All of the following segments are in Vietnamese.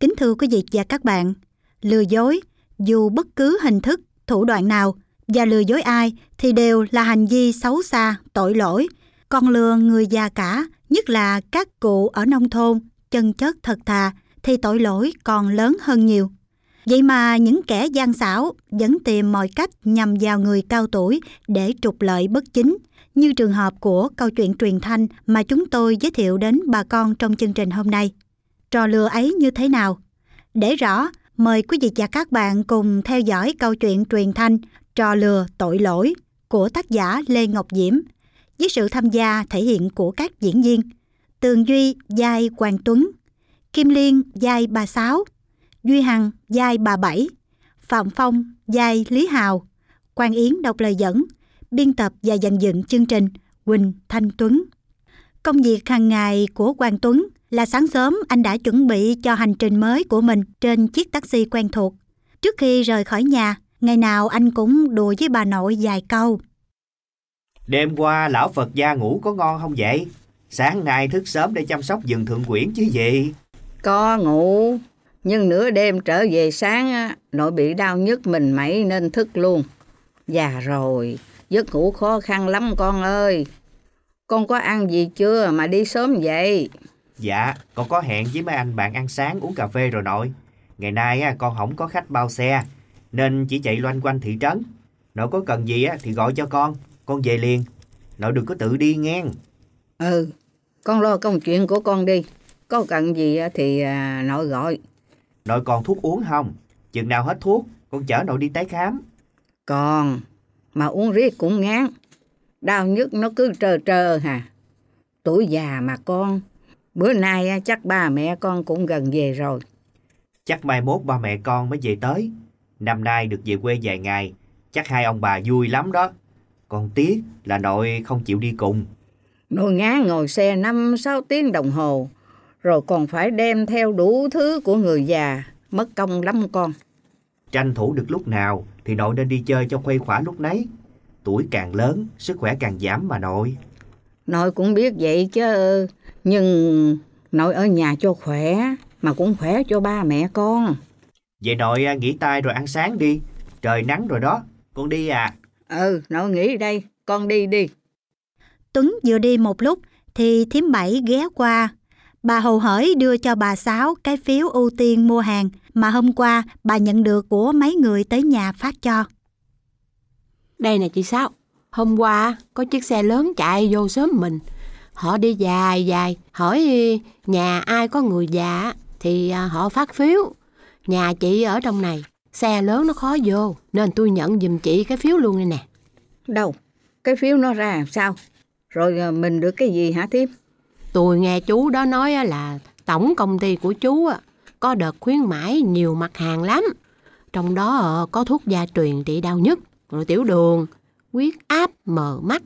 Kính thưa quý vị và các bạn, lừa dối dù bất cứ hình thức, thủ đoạn nào và lừa dối ai thì đều là hành vi xấu xa, tội lỗi. Còn lừa người già cả, nhất là các cụ ở nông thôn, chân chất thật thà thì tội lỗi còn lớn hơn nhiều. Vậy mà những kẻ gian xảo vẫn tìm mọi cách nhằm vào người cao tuổi để trục lợi bất chính, như trường hợp của câu chuyện truyền thanh mà chúng tôi giới thiệu đến bà con trong chương trình hôm nay trò lừa ấy như thế nào. Để rõ, mời quý vị và các bạn cùng theo dõi câu chuyện truyền thanh Trò lừa tội lỗi của tác giả Lê Ngọc Diễm với sự tham gia thể hiện của các diễn viên Tường Duy giai Hoàng Tuấn, Kim Liên giai bà Sáu, Duy Hằng giai bà Bảy, Phạm Phong giai Lý Hào, Quang Yến đọc lời dẫn, biên tập và dàn dựng chương trình Quỳnh Thanh Tuấn. Công việc hàng ngày của Quang Tuấn là sáng sớm anh đã chuẩn bị cho hành trình mới của mình trên chiếc taxi quen thuộc. Trước khi rời khỏi nhà, ngày nào anh cũng đùa với bà nội vài câu. Đêm qua lão Phật gia ngủ có ngon không vậy? Sáng nay thức sớm để chăm sóc vườn thượng quyển chứ gì? Có ngủ, nhưng nửa đêm trở về sáng nội bị đau nhức mình mẩy nên thức luôn. Già rồi, giấc ngủ khó khăn lắm con ơi. Con có ăn gì chưa mà đi sớm vậy? Dạ, con có hẹn với mấy anh bạn ăn sáng uống cà phê rồi nội. Ngày nay con không có khách bao xe, nên chỉ chạy loanh quanh thị trấn. Nội có cần gì thì gọi cho con, con về liền. Nội đừng có tự đi nghe. Ừ, con lo công chuyện của con đi. Có cần gì thì à, nội gọi. Nội còn thuốc uống không? Chừng nào hết thuốc, con chở nội đi tái khám. Còn, mà uống riết cũng ngán. Đau nhức nó cứ trơ trơ hà. Tuổi già mà con, Bữa nay chắc ba mẹ con cũng gần về rồi. Chắc mai mốt ba mẹ con mới về tới. Năm nay được về quê vài ngày, chắc hai ông bà vui lắm đó. Còn tiếc là nội không chịu đi cùng. Nội ngá ngồi xe 5-6 tiếng đồng hồ, rồi còn phải đem theo đủ thứ của người già, mất công lắm con. Tranh thủ được lúc nào thì nội nên đi chơi cho khuây khỏa lúc nấy. Tuổi càng lớn, sức khỏe càng giảm mà nội. Nội cũng biết vậy chứ, nhưng nội ở nhà cho khỏe, mà cũng khỏe cho ba mẹ con. Vậy nội à, nghỉ tay rồi ăn sáng đi, trời nắng rồi đó, con đi à? Ừ, nội nghỉ đây, con đi đi. Tuấn vừa đi một lúc thì thím bảy ghé qua. Bà hồ hởi đưa cho bà Sáu cái phiếu ưu tiên mua hàng mà hôm qua bà nhận được của mấy người tới nhà phát cho. Đây nè chị Sáu, Hôm qua có chiếc xe lớn chạy vô sớm mình. Họ đi dài dài, hỏi nhà ai có người già thì à, họ phát phiếu. Nhà chị ở trong này, xe lớn nó khó vô nên tôi nhận dùm chị cái phiếu luôn đây nè. Đâu? Cái phiếu nó ra làm sao? Rồi à, mình được cái gì hả Thím? Tôi nghe chú đó nói là tổng công ty của chú có đợt khuyến mãi nhiều mặt hàng lắm. Trong đó ờ, có thuốc gia truyền trị đau nhức, rồi tiểu đường, huyết áp, mờ mắt.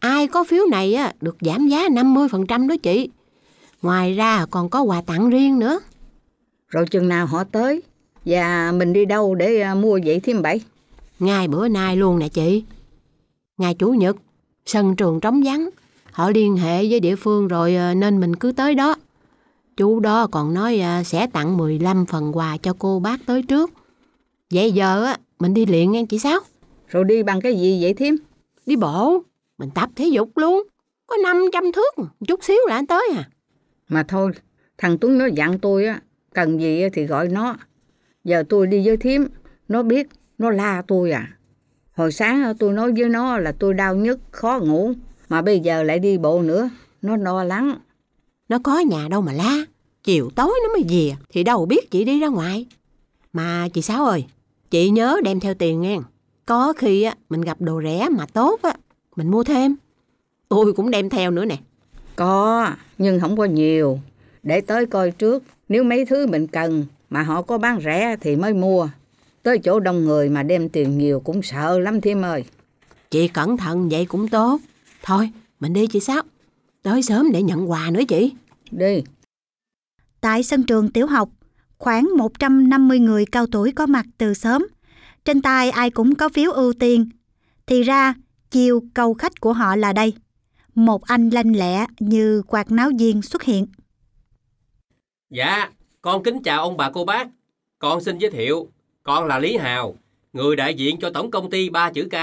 Ai có phiếu này á, được giảm giá 50% đó chị. Ngoài ra còn có quà tặng riêng nữa. Rồi chừng nào họ tới và mình đi đâu để à, mua vậy thêm bảy? Ngay bữa nay luôn nè chị. Ngày Chủ nhật, sân trường trống vắng. Họ liên hệ với địa phương rồi à, nên mình cứ tới đó. Chú đó còn nói à, sẽ tặng 15 phần quà cho cô bác tới trước. Vậy giờ á, mình đi liền nghe chị sao? Rồi đi bằng cái gì vậy thím? Đi bộ, mình tập thể dục luôn. Có 500 thước, chút xíu là anh tới à. Mà thôi, thằng Tuấn nó dặn tôi á, cần gì thì gọi nó. Giờ tôi đi với thím, nó biết, nó la tôi à. Hồi sáng tôi nói với nó là tôi đau nhức, khó ngủ, mà bây giờ lại đi bộ nữa, nó no lắng. Nó có nhà đâu mà la, chiều tối nó mới về, thì đâu biết chị đi ra ngoài. Mà chị Sáu ơi, chị nhớ đem theo tiền nghe. Có khi á, mình gặp đồ rẻ mà tốt á, mình mua thêm. Tôi cũng đem theo nữa nè. Có, nhưng không có nhiều. Để tới coi trước, nếu mấy thứ mình cần mà họ có bán rẻ thì mới mua. Tới chỗ đông người mà đem tiền nhiều cũng sợ lắm thêm ơi. Chị cẩn thận vậy cũng tốt. Thôi, mình đi chị Sáu. Tới sớm để nhận quà nữa chị. Đi. Tại sân trường tiểu học, khoảng 150 người cao tuổi có mặt từ sớm – trên tay ai cũng có phiếu ưu tiên. Thì ra, chiêu câu khách của họ là đây. Một anh lanh lẹ như quạt náo viên xuất hiện. Dạ, con kính chào ông bà cô bác. Con xin giới thiệu, con là Lý Hào, người đại diện cho tổng công ty ba chữ K.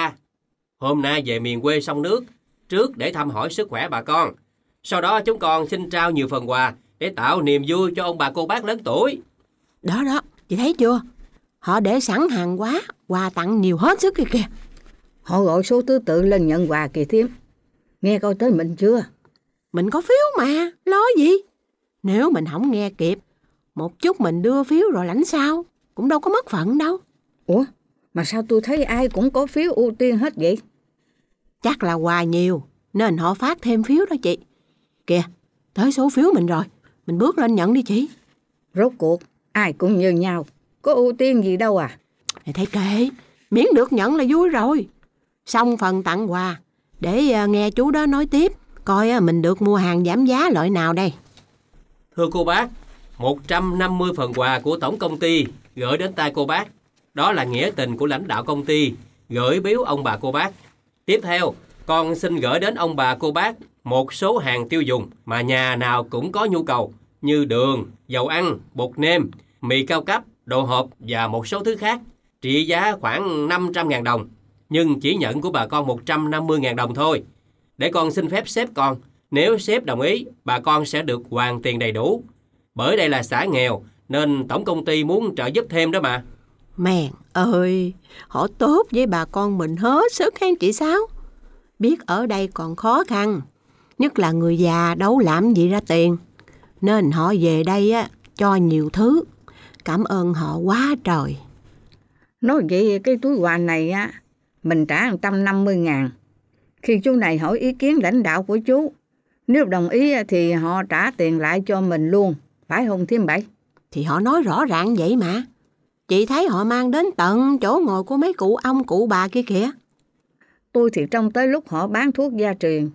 Hôm nay về miền quê sông nước, trước để thăm hỏi sức khỏe bà con. Sau đó chúng con xin trao nhiều phần quà để tạo niềm vui cho ông bà cô bác lớn tuổi. Đó đó, chị thấy chưa? Họ để sẵn hàng quá, quà tặng nhiều hết sức kìa kìa. Họ gọi số thứ tự lên nhận quà kìa thím. Nghe coi tới mình chưa? Mình có phiếu mà, lo gì? Nếu mình không nghe kịp, một chút mình đưa phiếu rồi lãnh sao, cũng đâu có mất phận đâu. Ủa, mà sao tôi thấy ai cũng có phiếu ưu tiên hết vậy? Chắc là quà nhiều, nên họ phát thêm phiếu đó chị. Kìa, tới số phiếu mình rồi, mình bước lên nhận đi chị. Rốt cuộc, ai cũng như nhau. Có ưu tiên gì đâu à? Mày thấy kệ, miễn được nhận là vui rồi. Xong phần tặng quà, để à, nghe chú đó nói tiếp, coi à, mình được mua hàng giảm giá loại nào đây. Thưa cô bác, 150 phần quà của tổng công ty gửi đến tay cô bác. Đó là nghĩa tình của lãnh đạo công ty, gửi biếu ông bà cô bác. Tiếp theo, con xin gửi đến ông bà cô bác một số hàng tiêu dùng mà nhà nào cũng có nhu cầu như đường, dầu ăn, bột nêm, mì cao cấp, đồ hộp và một số thứ khác trị giá khoảng 500.000 đồng, nhưng chỉ nhận của bà con 150.000 đồng thôi. Để con xin phép sếp con, nếu sếp đồng ý, bà con sẽ được hoàn tiền đầy đủ. Bởi đây là xã nghèo, nên tổng công ty muốn trợ giúp thêm đó mà. Mèn ơi, họ tốt với bà con mình hết sức khen chị sao? Biết ở đây còn khó khăn, nhất là người già đâu làm gì ra tiền. Nên họ về đây á, cho nhiều thứ cảm ơn họ quá trời. Nói vậy cái túi quà này á, mình trả 150 ngàn. Khi chú này hỏi ý kiến lãnh đạo của chú, nếu đồng ý thì họ trả tiền lại cho mình luôn, phải không thêm Bảy? Thì họ nói rõ ràng vậy mà. Chị thấy họ mang đến tận chỗ ngồi của mấy cụ ông cụ bà kia kìa. Tôi thì trong tới lúc họ bán thuốc gia truyền,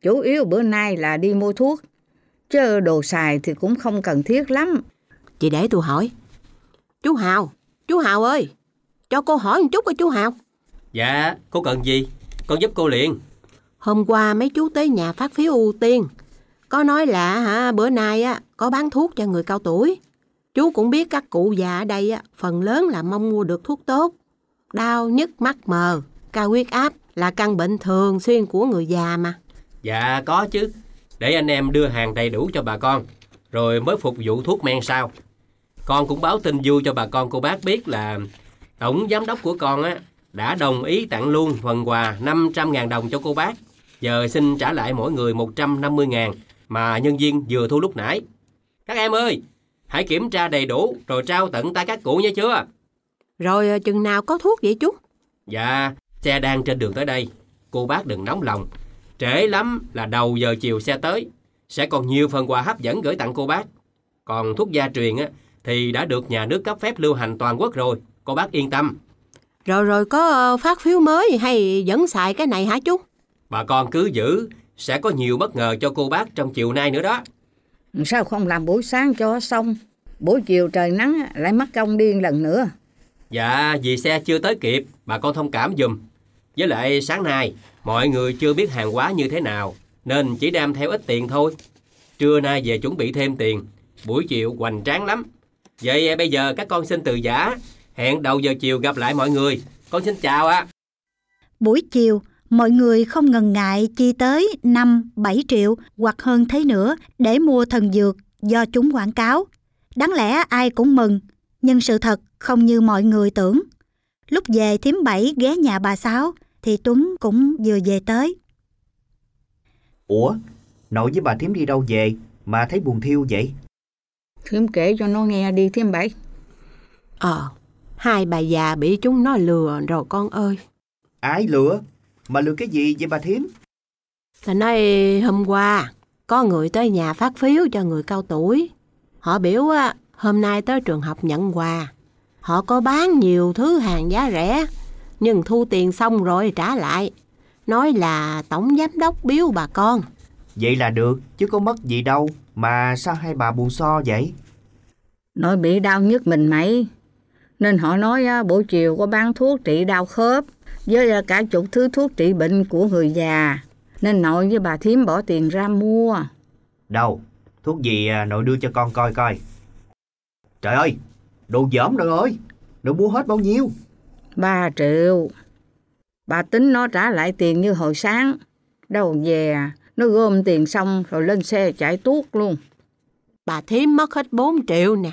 chủ yếu bữa nay là đi mua thuốc, chứ đồ xài thì cũng không cần thiết lắm. Chị để tôi hỏi, Chú Hào, chú Hào ơi, cho cô hỏi một chút coi chú Hào. Dạ, cô cần gì? Con giúp cô liền. Hôm qua mấy chú tới nhà phát phiếu ưu tiên. Có nói là hả, bữa nay á có bán thuốc cho người cao tuổi. Chú cũng biết các cụ già ở đây á, phần lớn là mong mua được thuốc tốt. Đau, nhức, mắt mờ, cao huyết áp là căn bệnh thường xuyên của người già mà. Dạ có chứ. Để anh em đưa hàng đầy đủ cho bà con, rồi mới phục vụ thuốc men sao? con cũng báo tin vui cho bà con cô bác biết là tổng giám đốc của con á đã đồng ý tặng luôn phần quà 500.000 đồng cho cô bác. Giờ xin trả lại mỗi người 150.000 mà nhân viên vừa thu lúc nãy. Các em ơi, hãy kiểm tra đầy đủ rồi trao tận tay các cụ nha chưa? Rồi ờ, chừng nào có thuốc vậy chú? Dạ, xe đang trên đường tới đây. Cô bác đừng nóng lòng. Trễ lắm là đầu giờ chiều xe tới. Sẽ còn nhiều phần quà hấp dẫn gửi tặng cô bác. Còn thuốc gia truyền á, thì đã được nhà nước cấp phép lưu hành toàn quốc rồi. Cô bác yên tâm. Rồi rồi có ờ, phát phiếu mới hay vẫn xài cái này hả chú? Bà con cứ giữ, sẽ có nhiều bất ngờ cho cô bác trong chiều nay nữa đó. Sao không làm buổi sáng cho xong? Buổi chiều trời nắng lại mất công điên lần nữa. Dạ, vì xe chưa tới kịp, bà con thông cảm dùm. Với lại sáng nay, mọi người chưa biết hàng hóa như thế nào, nên chỉ đem theo ít tiền thôi. Trưa nay về chuẩn bị thêm tiền, buổi chiều hoành tráng lắm. Vậy bây giờ các con xin từ giả. Hẹn đầu giờ chiều gặp lại mọi người. Con xin chào ạ. À. Buổi chiều, mọi người không ngần ngại chi tới 5-7 triệu hoặc hơn thế nữa để mua thần dược do chúng quảng cáo. Đáng lẽ ai cũng mừng, nhưng sự thật không như mọi người tưởng. Lúc về thím bảy ghé nhà bà Sáu thì Tuấn cũng vừa về tới. Ủa, nội với bà thím đi đâu về mà thấy buồn thiêu vậy? Thiếm kể cho nó nghe đi Thiếm Bảy. Ờ, hai bà già bị chúng nó lừa rồi con ơi. Ai lừa? Mà lừa cái gì vậy bà Thím? Là nay hôm qua có người tới nhà phát phiếu cho người cao tuổi. Họ biểu á, hôm nay tới trường học nhận quà. Họ có bán nhiều thứ hàng giá rẻ, nhưng thu tiền xong rồi trả lại. Nói là tổng giám đốc biếu bà con. Vậy là được, chứ có mất gì đâu, mà sao hai bà buồn so vậy? Nội bị đau nhất mình mấy, nên họ nói buổi chiều có bán thuốc trị đau khớp với cả chục thứ thuốc trị bệnh của người già, nên nội với bà thím bỏ tiền ra mua. Đâu, thuốc gì à, nội đưa cho con coi coi. Trời ơi, đồ dởm rồi ơi, nội mua hết bao nhiêu? Ba triệu. Bà tính nó trả lại tiền như hồi sáng. Đâu về à? Nó gom tiền xong rồi lên xe chạy tuốt luôn. Bà Thím mất hết 4 triệu nè.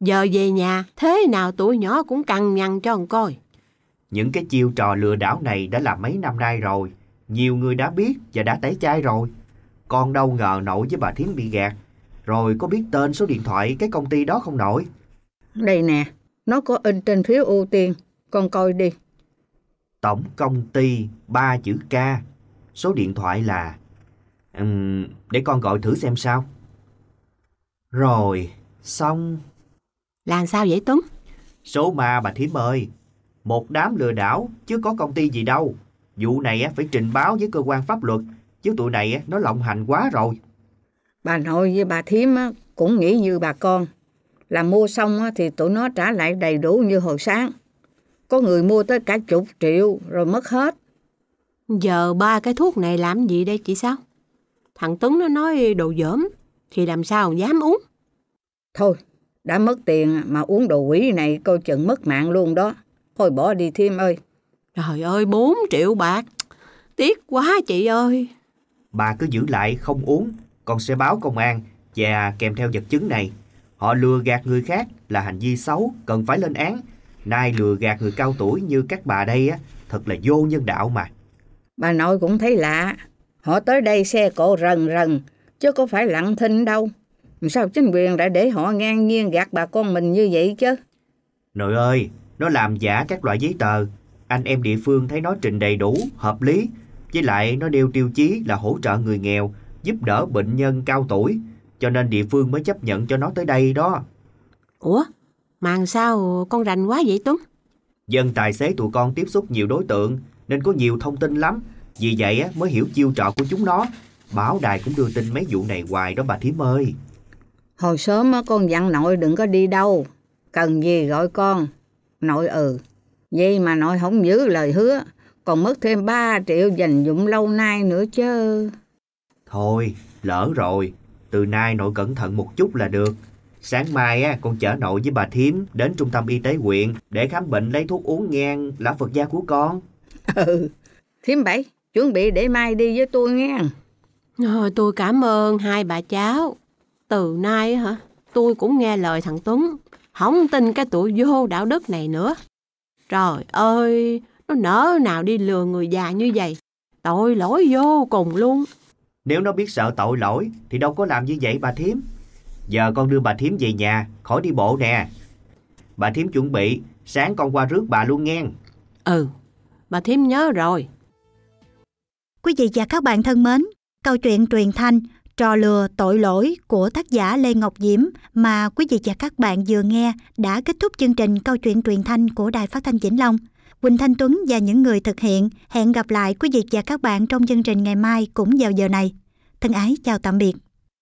Giờ về nhà, thế nào tuổi nhỏ cũng cằn nhằn cho ông coi. Những cái chiêu trò lừa đảo này đã là mấy năm nay rồi. Nhiều người đã biết và đã tẩy chay rồi. Con đâu ngờ nổi với bà Thiến bị gạt. Rồi có biết tên số điện thoại cái công ty đó không nổi? Đây nè, nó có in trên phiếu ưu tiên. Con coi đi. Tổng công ty 3 chữ K. Số điện thoại là Uhm, để con gọi thử xem sao. Rồi, xong. Làm sao vậy Tuấn? Số ma bà Thiếm ơi, một đám lừa đảo chứ có công ty gì đâu. Vụ này phải trình báo với cơ quan pháp luật, chứ tụi này nó lộng hành quá rồi. Bà nội với bà Thiếm cũng nghĩ như bà con. Là mua xong thì tụi nó trả lại đầy đủ như hồi sáng. Có người mua tới cả chục triệu rồi mất hết. Giờ ba cái thuốc này làm gì đây chị sao? Thằng Tuấn nó nói đồ dởm, thì làm sao dám uống. Thôi, đã mất tiền mà uống đồ quỷ này coi chừng mất mạng luôn đó. Thôi bỏ đi thêm ơi. Trời ơi, 4 triệu bạc. Tiếc quá chị ơi. Bà cứ giữ lại không uống, con sẽ báo công an và kèm theo vật chứng này. Họ lừa gạt người khác là hành vi xấu, cần phải lên án. Nay lừa gạt người cao tuổi như các bà đây á, thật là vô nhân đạo mà. Bà nội cũng thấy lạ, Họ tới đây xe cộ rần rần, chứ có phải lặng thinh đâu. Sao chính quyền đã để họ ngang nhiên gạt bà con mình như vậy chứ? Nội ơi, nó làm giả các loại giấy tờ. Anh em địa phương thấy nó trình đầy đủ, hợp lý. Với lại nó nêu tiêu chí là hỗ trợ người nghèo, giúp đỡ bệnh nhân cao tuổi. Cho nên địa phương mới chấp nhận cho nó tới đây đó. Ủa? Mà sao con rành quá vậy Tuấn? Dân tài xế tụi con tiếp xúc nhiều đối tượng nên có nhiều thông tin lắm. Vì vậy mới hiểu chiêu trò của chúng nó. Báo đài cũng đưa tin mấy vụ này hoài đó bà Thiếm ơi. Hồi sớm con dặn nội đừng có đi đâu. Cần gì gọi con. Nội ừ. Vậy mà nội không giữ lời hứa. Còn mất thêm 3 triệu dành dụng lâu nay nữa chứ. Thôi, lỡ rồi. Từ nay nội cẩn thận một chút là được. Sáng mai á, con chở nội với bà Thiếm đến trung tâm y tế huyện để khám bệnh lấy thuốc uống ngang lá Phật gia của con. Ừ, Thiếm Bảy, chuẩn bị để mai đi với tôi nghe. Rồi ờ, tôi cảm ơn hai bà cháu. Từ nay hả, tôi cũng nghe lời thằng Tuấn, không tin cái tụi vô đạo đức này nữa. Trời ơi, nó nỡ nào đi lừa người già như vậy. Tội lỗi vô cùng luôn. Nếu nó biết sợ tội lỗi thì đâu có làm như vậy bà Thiếm. Giờ con đưa bà Thiếm về nhà, khỏi đi bộ nè. Bà Thiếm chuẩn bị, sáng con qua rước bà luôn nghe. Ừ, bà Thiếm nhớ rồi. Quý vị và các bạn thân mến, câu chuyện truyền thanh Trò lừa tội lỗi của tác giả Lê Ngọc Diễm mà quý vị và các bạn vừa nghe đã kết thúc chương trình câu chuyện truyền thanh của Đài Phát thanh Vĩnh Long. Quỳnh Thanh Tuấn và những người thực hiện hẹn gặp lại quý vị và các bạn trong chương trình ngày mai cũng vào giờ này. Thân ái chào tạm biệt.